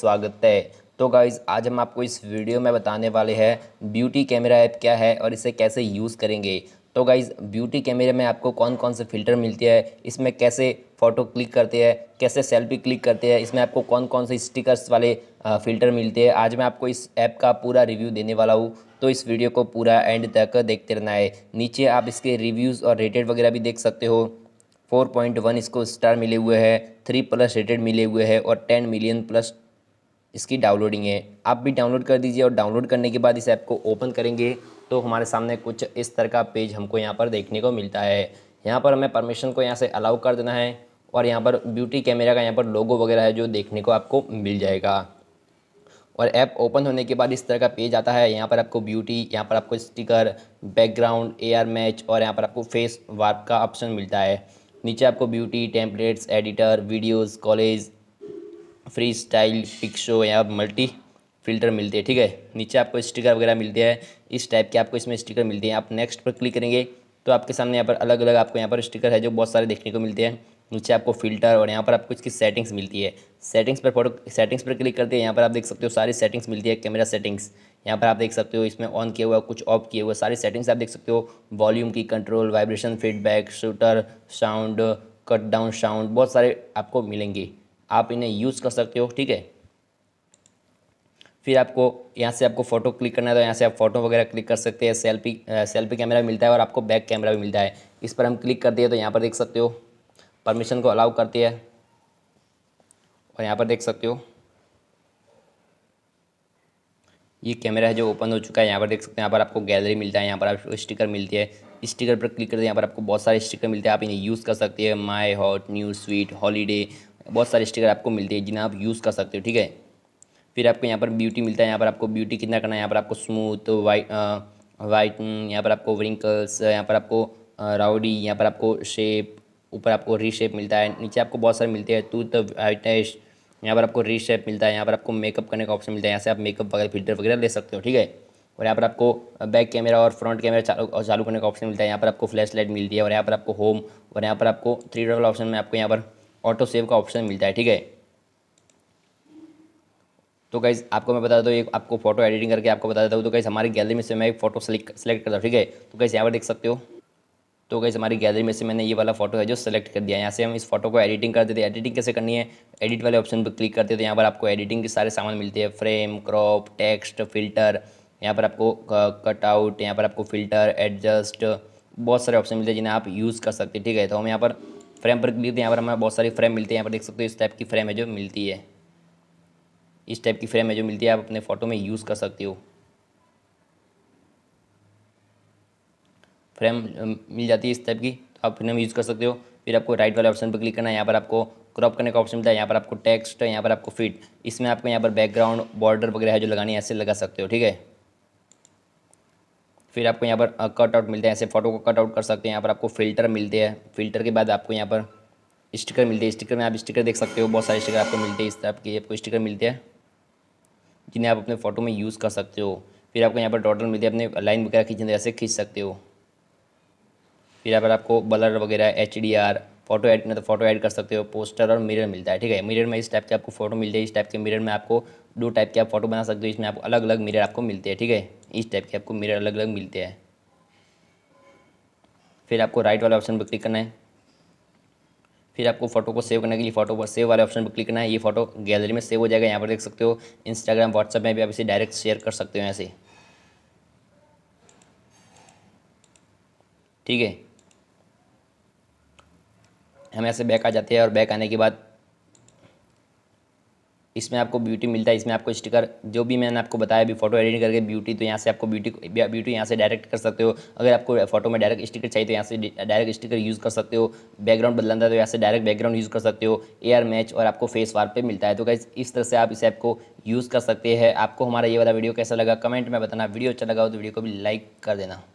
स्वागत है तो गाइज़ आज हम आपको इस वीडियो में बताने वाले हैं ब्यूटी कैमरा ऐप क्या है और इसे कैसे यूज़ करेंगे तो गाइज़ ब्यूटी कैमरे में आपको कौन कौन से फ़िल्टर मिलते हैं इसमें कैसे फ़ोटो क्लिक करते हैं कैसे सेल्फी क्लिक करते हैं इसमें आपको कौन कौन से स्टिकर्स वाले फ़िल्टर मिलते हैं आज मैं आपको इस ऐप का पूरा रिव्यू देने वाला हूँ तो इस वीडियो को पूरा एंड तक देखते रहना है नीचे आप इसके रिव्यूज़ और रेटेड वगैरह भी देख सकते हो फोर पॉइंट वन इसको स्टार मिले हुए हैं थ्री प्लस रेटेड मिले हुए हैं और टेन मिलियन प्लस इसकी डाउनलोडिंग है आप भी डाउनलोड कर दीजिए और डाउनलोड करने के बाद इस ऐप को ओपन करेंगे तो हमारे सामने कुछ इस तरह का पेज हमको यहाँ पर देखने को मिलता है यहाँ पर हमें परमिशन को यहाँ से अलाउ कर देना है और यहाँ पर ब्यूटी कैमरा का यहाँ पर लोगो वगैरह है जो देखने को आपको मिल जाएगा और ऐप ओपन होने के बाद इस तरह का पेज आता है यहाँ पर आपको ब्यूटी यहाँ पर आपको स्टिकर बैकग्राउंड एआर मैच और यहाँ पर आपको फेस वार्प का ऑप्शन मिलता है नीचे आपको beauty templates editor videos collage free style पिक्सो या मल्टी फिल्टर मिलते हैं ठीक है नीचे आपको स्टिकर वगैरह मिलते हैं इस टाइप के आपको इसमें स्टिकर मिलते हैं आप नेक्स्ट पर क्लिक करेंगे तो आपके सामने यहाँ पर अलग अलग आपको यहाँ पर स्टिकर है जो बहुत सारे देखने को मिलते हैं नीचे आपको फिल्टर और यहाँ पर आपको इसकी सेटिंग्स मिलती है सेटिंग्स पर फोटो सेटिंग्स पर क्लिक करते हैं यहाँ पर आप देख सकते हो सारी सेटिंग्स मिलती है कैमरा सेटिंग्स यहाँ पर आप देख सकते हो इसमें ऑन किया हुआ कुछ ऑफ किए हुआ सारी सेटिंग्स आप देख सकते हो वॉल्यूम की control vibration feedback shooter sound cut down sound बहुत सारे आपको मिलेंगे आप इन्हें यूज़ कर सकते हो ठीक है फिर आपको यहाँ से आपको फ़ोटो क्लिक करना है तो यहाँ से आप फोटो वगैरह क्लिक कर सकते हैं सेल्फी सेल्फी कैमरा मिलता है और आपको बैक कैमरा भी मिलता है इस पर हम क्लिक करते हैं तो यहाँ पर देख सकते हो परमिशन को अलाउ करती है और यहाँ पर देख सकते हो ये कैमरा है जो ओपन हो चुका है यहाँ पर देख सकते हैं यहाँ पर आपको गैलरी मिलता है यहाँ पर आपको स्टिकर मिलती है स्टिकर पर क्लिक करते हैं यहाँ पर आपको बहुत सारे स्टिकर मिलते हैं आप इन्हें यूज़ कर सकते हैं my hot new sweet holiday बहुत सारे स्टिकर आपको मिलते हैं जिन्हें आप यूज़ कर सकते हो ठीक है फिर आपको यहाँ पर ब्यूटी मिलता है यहाँ पर आपको ब्यूटी कितना करना है यहाँ पर आपको स्मूथ वाइट वाइट यहाँ पर आपको व्रिंकल्स यहाँ पर आपको राउडी यहाँ पर आपको शेप ऊपर आपको रीशेप मिलता है नीचे आपको बहुत सारे मिलते हैं टूथ हाइटेस्ट यहाँ पर आपको रीशेप मिलता है यहाँ पर आपको मेकअप करने का ऑप्शन मिलता है यहाँ से आप मेकअप वगैरह फिल्टर वगैरह ले सकते हो ठीक है और यहाँ पर आपको बैक कैमरा और फ्रंट कैमरा चालू चालू करने का ऑप्शन मिलता है यहाँ पर आपको फ्लैश लाइट मिलती है और यहाँ पर आपको होम और यहाँ पर आपको थ्री डबल ऑप्शन में आपको यहाँ पर ऑटो सेव का ऑप्शन मिलता है ठीक है तो गाइज आपको मैं बता दूँ एक आपको फोटो एडिटिंग करके आपको बता देता हूँ तो गाइज हमारी गैलरी में से मैं एक फोटो सेलेक्ट सेलेक्ट करता हूँ ठीक है तो गाइज यहाँ पर देख सकते हो तो गाइज हमारी गैलरी में से मैंने ये वाला फोटो है जो सेलेक्ट कर दिया यहाँ से हम इस फोटो को एडिटिंग कर देते हैं एडिटिंग कैसे करनी है एडिट वाले ऑप्शन पर क्लिक करते थे तो यहाँ पर आपको एडिटिंग के सारे सामान मिलते हैं फ्रेम क्रॉप टेक्स्ट फिल्टर यहाँ पर आपको कटआउट uh, यहाँ पर आपको फिल्टर एडजस्ट बहुत सारे ऑप्शन मिलते हैं जिन्हें आप यूज़ कर सकते हैं ठीक है तो हम यहाँ पर फ्रेम पर क्लिक हैं यहाँ पर हमें बहुत सारी फ्रेम मिलती है यहाँ पर देख सकते हो इस टाइप की फ्रेम है जो मिलती है इस टाइप की फ्रेम है जो मिलती है आप अपने फ़ोटो में यूज़ कर सकते हो फ्रेम मिल जाती है इस टाइप की तो आप फ्रेम यूज़ कर सकते हो फिर आपको राइट वाले ऑप्शन पर क्लिक करना है यहाँ पर आपको क्रॉप करने का ऑप्शन मिलता है यहाँ पर आपको टेक्स्ट यहाँ पर आपको फिट इसमें आपको यहाँ पर बैकग्राउंड बॉर्डर वगैरह है जो लगानी है ऐसे लगा सकते हो ठीक है फिर आपको यहाँ पर कट आउट मिलते हैं ऐसे फोटो को कट आउट कर सकते हैं यहाँ पर आपको फिल्टर मिलते हैं फिल्टर के बाद आपको यहाँ पर स्टिकर मिलते हैं स्टिकर में आप स्टिकर देख सकते हो बहुत सारे स्टिकर आपको मिलते हैं इस तरह के आपको स्टिकर मिलते हैं जिन्हें आप अपने फ़ोटो में यूज़ कर सकते हो फिर आपको यहाँ पर डॉटर मिलते हैं अपने लाइन वगैरह खींचने जैसे खींच सकते हो फिर यहाँ पर आपको बलर वगैरह H D R photo add मतलब तो फोटो ऐड कर सकते हो पोस्टर और मिरर मिलता है ठीक है मिरर में इस टाइप के आपको फोटो मिलते हैं इस टाइप के मिरर में आपको दो टाइप के आप फोटो बना सकते हो इसमें आपको अलग अलग मिरर आपको मिलते हैं ठीक है इस टाइप के आपको मिरर अलग अलग मिलते हैं फिर आपको राइट वाला ऑप्शन पर क्लिक करना है फिर आपको फोटो को सेव करने के लिए फोटो पर सेव वाले ऑप्शन पर क्लिक करना है ये फोटो गैलरी में सेव हो जाएगा यहाँ पर देख सकते हो इंस्टाग्राम व्हाट्सएप में भी आप इसे डायरेक्ट शेयर कर सकते हो यहाँ से ठीक है हम ऐसे से बैक आ जाते हैं और बैक आने के बाद इसमें आपको ब्यूटी मिलता है इसमें आपको स्टिकर जो भी मैंने आपको बताया अभी फोटो एडिट करके ब्यूटी तो यहाँ से आपको ब्यूटी ब्यूटी यहाँ से डायरेक्ट कर सकते हो अगर आपको फोटो में डायरेक्ट स्टिकर चाहिए तो यहाँ से डायरेक्ट स्टिकर यूज़ कर सकते हो बैकग्राउंड बदलना है तो यहाँ से डायरेक्ट बैकग्राउंड यूज़ कर सकते हो एयर मैच और आपको फेस वार पर मिलता है तो कैसे इस तरह से आप इस ऐप को यूज़ कर सकते हैं आपको हमारा ये वाला वीडियो कैसा लगा कमेंट में बताना वीडियो अच्छा लगा हो तो वीडियो को भी लाइक कर देना